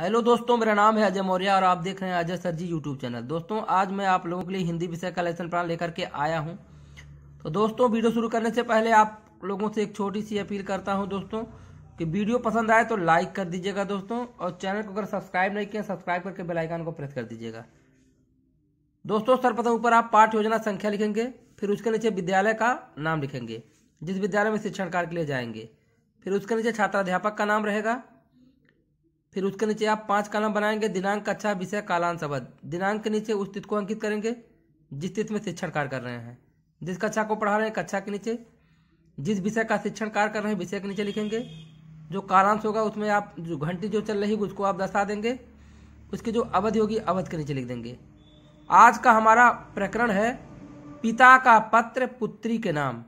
hello दोस्तों मेरा नाम है अजय मौर्य और आप देख रहे हैं Ajay sir ji YouTube channel दोस्तों आज मैं आप लोगों के लिए हिंदी विषय का लेसन प्लान लेकर के आया हूं तो दोस्तों वीडियो शुरू करने से पहले आप लोगों से एक छोटी सी अपील करता हूं दोस्तों कि वीडियो पसंद आए तो लाइक कर दीजिएगा दोस्तों और चैनल को अगर सब्सक्राइब नहीं किया सब्सक्राइब करके बेलाइकन को प्रेस कर दीजिएगा दोस्तों सर्वप्रथम ऊपर आप पाठ योजना संख्या लिखेंगे फिर उसके नीचे विद्यालय का नाम लिखेंगे जिस विद्यालय में शिक्षण कार्य के लिए जाएंगे फिर उसके नीचे छात्राध्यापक का नाम रहेगा फिर उसके नीचे आप पांच कालम बनाएंगे दिनांक कक्षा अच्छा विषय कालांश अवध दिनांक के नीचे उस तिथि को अंकित करेंगे जिस तिथि में शिक्षण कार्य कर रहे हैं जिस कक्षा अच्छा को पढ़ा रहे हैं कक्षा अच्छा के नीचे जिस विषय का शिक्षण कार्य कर रहे हैं विषय के नीचे लिखेंगे जो कालांश होगा उसमें आप जो घंटी जो चल रही है उसको आप दर्शा देंगे उसकी जो अवधि होगी अवध के नीचे लिख देंगे आज का हमारा प्रकरण है पिता का पत्र पुत्री के नाम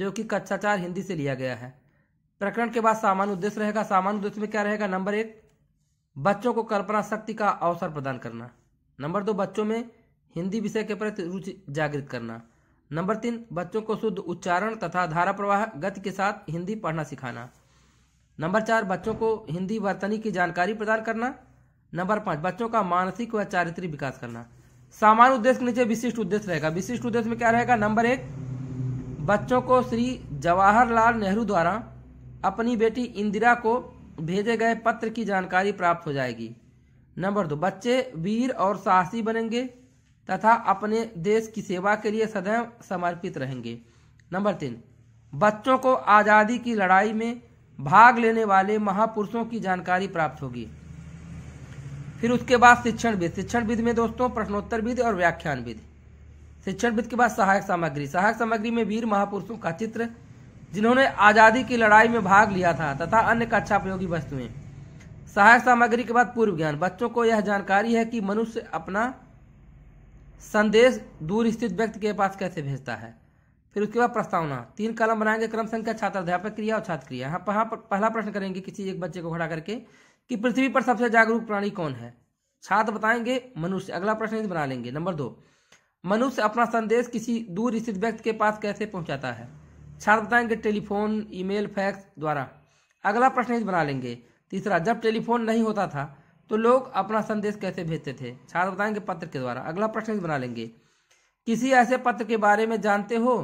जो कि कक्षा चार हिंदी से लिया गया है प्रकरण के बाद सामान्य उद्देश्य रहेगा सामान्य उद्देश्य में क्या रहेगा नंबर एक बच्चों को कल्पना शक्ति का अवसर प्रदान करना नंबर दो बच्चों में हिंदी विषय के प्रति रुचि जागृत करना नंबर तीन बच्चों को शुद्ध उच्चारण तथा धारा प्रवाह गति के साथ हिंदी पढ़ना सिखाना नंबर चार बच्चों को हिंदी वर्तनी की जानकारी प्रदान करना नंबर पाँच बच्चों का मानसिक व चारित्रिक विकास करना सामान्य उद्देश्य के नीचे विशिष्ट उद्देश्य रहेगा विशिष्ट उद्देश्य में क्या रहेगा नंबर एक बच्चों को श्री जवाहरलाल नेहरू द्वारा अपनी बेटी इंदिरा को भेजे गए पत्र की जानकारी प्राप्त हो जाएगी नंबर दो बच्चे वीर और साहसी बनेंगे तथा अपने देश की सेवा के लिए सदैव समर्पित रहेंगे नंबर तीन बच्चों को आज़ादी की लड़ाई में भाग लेने वाले महापुरुषों की जानकारी प्राप्त होगी फिर उसके बाद शिक्षण विधि शिक्षण विधि में दोस्तों प्रश्नोत्तर विधि और व्याख्यान विधि शिक्षण विधि के बाद सहायक सामग्री सहायक सामग्री में वीर महापुरुषों का चित्र जिन्होंने आज़ादी की लड़ाई में भाग लिया था तथा अन्य कक्षा उपयोगी वस्तुएं सहायक सामग्री के बाद पूर्व ज्ञान बच्चों को यह जानकारी है कि मनुष्य अपना संदेश दूर स्थित व्यक्ति के पास कैसे भेजता है फिर उसके बाद प्रस्तावना तीन कलम बनाएंगे क्रम संख्या छात्र अध्यापक क्रिया और छात्र क्रिया यहाँ पहला प्रश्न करेंगे किसी एक बच्चे को खड़ा करके कि पृथ्वी पर सबसे जागरूक प्राणी कौन है छात्र बताएंगे मनुष्य अगला प्रश्न बना लेंगे नंबर दो मनुष्य अपना संदेश किसी दूर स्थित व्यक्ति के पास कैसे पहुंचाता है छात्र बताएंगे टेलीफोन ईमेल फैक्स द्वारा अगला प्रश्न बना लेंगे तीसरा जब टेलीफोन नहीं होता था तो लोग अपना संदेश कैसे भेजते थे छात्र बताएंगे पत्र के द्वारा अगला प्रश्न बना लेंगे किसी ऐसे पत्र के बारे में जानते हो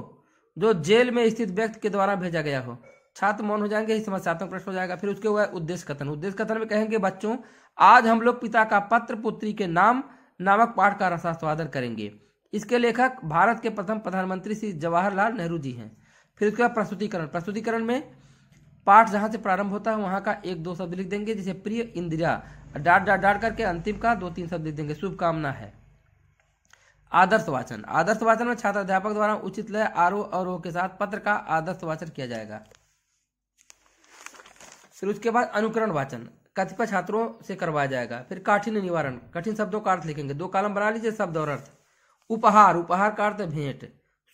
जो जेल में स्थित व्यक्ति के द्वारा भेजा गया हो छात्र मौन हो जाएंगे ही समस्यात्मक प्रश्न हो जाएगा फिर उसके हुआ उद्देश्य कथन उद्देश्य कथन में कहेंगे बच्चों आज हम लोग पिता का पत्र पुत्री के नाम नामक पाठ का रसास्वादन करेंगे इसके लेखक भारत के प्रथम प्रधानमंत्री श्री जवाहरलाल नेहरू जी हैं फिर उसके बाद प्रस्तुतिकरण प्रस्तुतिकरण में पाठ जहां से प्रारंभ होता है वहां का एक दो शब्द लिख देंगे जिसे प्रिय इंदिरा डाट डाट डाट करके अंतिम का दो तीन शब्द लिख देंगे शुभकामना है आदर्श वाचन आदर्श वाचन में छात्र अध्यापक द्वारा उचित लय आरोह और के साथ पत्र का आदर्श वाचन किया जाएगा फिर उसके बाद अनुकरण वाचन कथित छात्रों से करवाया जाएगा फिर काठिन निवारण कठिन शब्दों का अर्थ लिखेंगे दो कालम बना लीजिए शब्द और अर्थ उपहार उपहार का अर्थ भेंट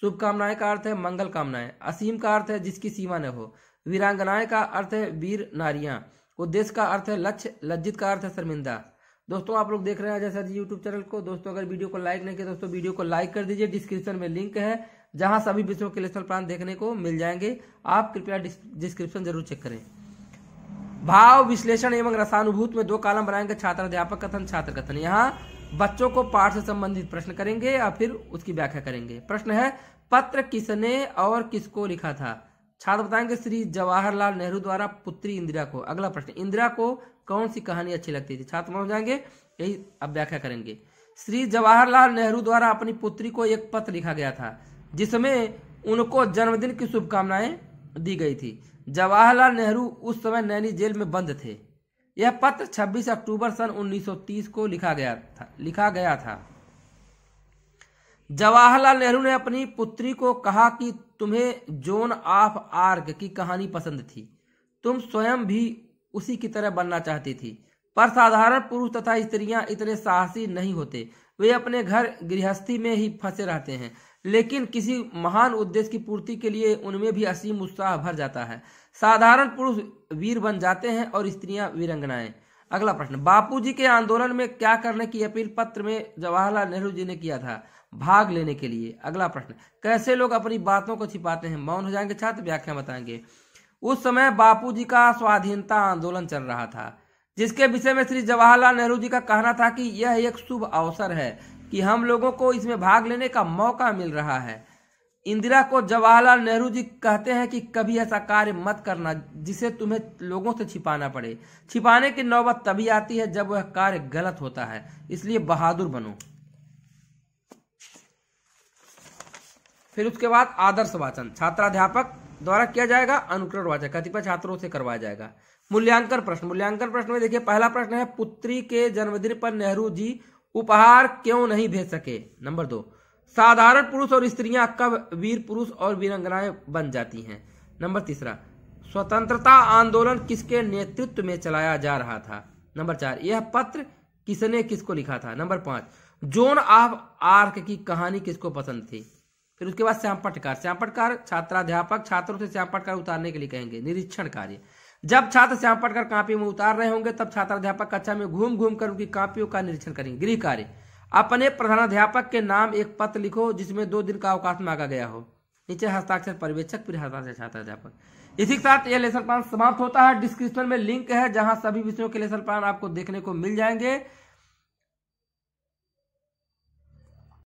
शुभकामनाएं का अर्थ है मंगल कामनाएं असीम का अर्थ है जिसकी सीमा न हो वीरांगनाएं का अर्थ है वीर नारियां उद्देश्य का अर्थ है लक्ष्य लज्जित का अर्थ है शर्मिंदा दोस्तों आप लोग देख रहे हैं Ajay sir ji YouTube channel को दोस्तों अगर वीडियो को लाइक नहीं किया दोस्तों वीडियो को लाइक कर दीजिए डिस्क्रिप्शन में लिंक है जहां सभी विषयों के लेसन प्लान देखने को मिल जाएंगे आप कृपया डिस्क्रिप्शन जरूर चेक करें भाव विश्लेषण एवं रसानुभूत में दो कालम बनाएंगे छात्र अध्यापक कथन छात्र कथन यहाँ बच्चों को पाठ से संबंधित प्रश्न करेंगे या फिर उसकी व्याख्या करेंगे प्रश्न है पत्र किसने और किसको लिखा था छात्र बताएंगे श्री जवाहरलाल नेहरू द्वारा पुत्री इंदिरा को अगला प्रश्न इंदिरा को कौन सी कहानी अच्छी लगती थी छात्र मान जाएंगे यही अब व्याख्या करेंगे श्री जवाहरलाल नेहरू द्वारा अपनी पुत्री को एक पत्र लिखा गया था जिसमें उनको जन्मदिन की शुभकामनाएं दी गई थी जवाहरलाल नेहरू उस समय नैनी जेल में बंद थे यह पत्र 26 अक्टूबर सन 1930 को लिखा गया था लिखा गया था जवाहरलाल नेहरू ने अपनी पुत्री को कहा कि तुम्हें जोन ऑफ आर्क की कहानी पसंद थी तुम स्वयं भी उसी की तरह बनना चाहती थी पर साधारण पुरुष तथा स्त्रियां इतने साहसी नहीं होते वे अपने घर गृहस्थी में ही फंसे रहते हैं लेकिन किसी महान उद्देश्य की पूर्ति के लिए उनमें भी असीम उत्साह भर जाता है साधारण पुरुष वीर बन जाते हैं और स्त्रियां वीरंगनाएं अगला प्रश्न बापूजी के आंदोलन में क्या करने की अपील पत्र में जवाहरलाल नेहरू जी ने किया था भाग लेने के लिए अगला प्रश्न कैसे लोग अपनी बातों को छिपाते हैं मौन हो जाएंगे छात्र व्याख्या बताएंगे उस समय जी का स्वाधीनता आंदोलन चल रहा था जिसके विषय में श्री जवाहरलाल नेहरू जी का कहना था कि यह एक शुभ अवसर है कि हम लोगों को इसमें भाग लेने का मौका मिल रहा है इंदिरा को जवाहरलाल नेहरू जी कहते हैं कि कभी ऐसा कार्य मत करना जिसे तुम्हें लोगों से छिपाना पड़े छिपाने की नौबत तभी आती है जब वह कार्य गलत होता है इसलिए बहादुर बनो फिर उसके बाद आदर्श वाचन छात्राध्यापक द्वारा किया जाएगा अनुकरण वाचन कतिपय छात्रों से करवाया जाएगा मूल्यांकन प्रश्न मूल्यांकन प्रश्न में देखिए पहला प्रश्न है पुत्री के जन्मदिन पर नेहरू जी उपहार क्यों नहीं भेज सके नंबर दो साधारण पुरुष और स्त्रियां कब वीर पुरुष और वीरंगनाएं बन जाती हैं नंबर तीसरा स्वतंत्रता आंदोलन किसके नेतृत्व में चलाया जा रहा था नंबर चार यह पत्र किसने किसको लिखा था नंबर पांच जोन ऑफ आर्क की कहानी किसको पसंद थी फिर उसके बाद श्यामपटकार श्यामपटकार छात्राध्यापक छात्रों से श्यामपटकार उतारने के लिए कहेंगे निरीक्षण कार्य जब छात्र श्यामपटकार कापी में उतार रहे होंगे तब छात्राध्यापक कक्षा में घूम घूम कर उनकी कापियों का निरीक्षण करेंगे गृह कार्य अपने प्रधानाध्यापक के नाम एक पत्र लिखो जिसमें दो दिन का अवकाश मांगा गया हो नीचे हस्ताक्षर पर्यवेक्षक फिर हस्ताक्षर अध्यापक इसी के साथ ये लेसन प्लान समाप्त होता है डिस्क्रिप्शन में लिंक है जहां सभी विषयों के लेसन प्लान आपको देखने को मिल जाएंगे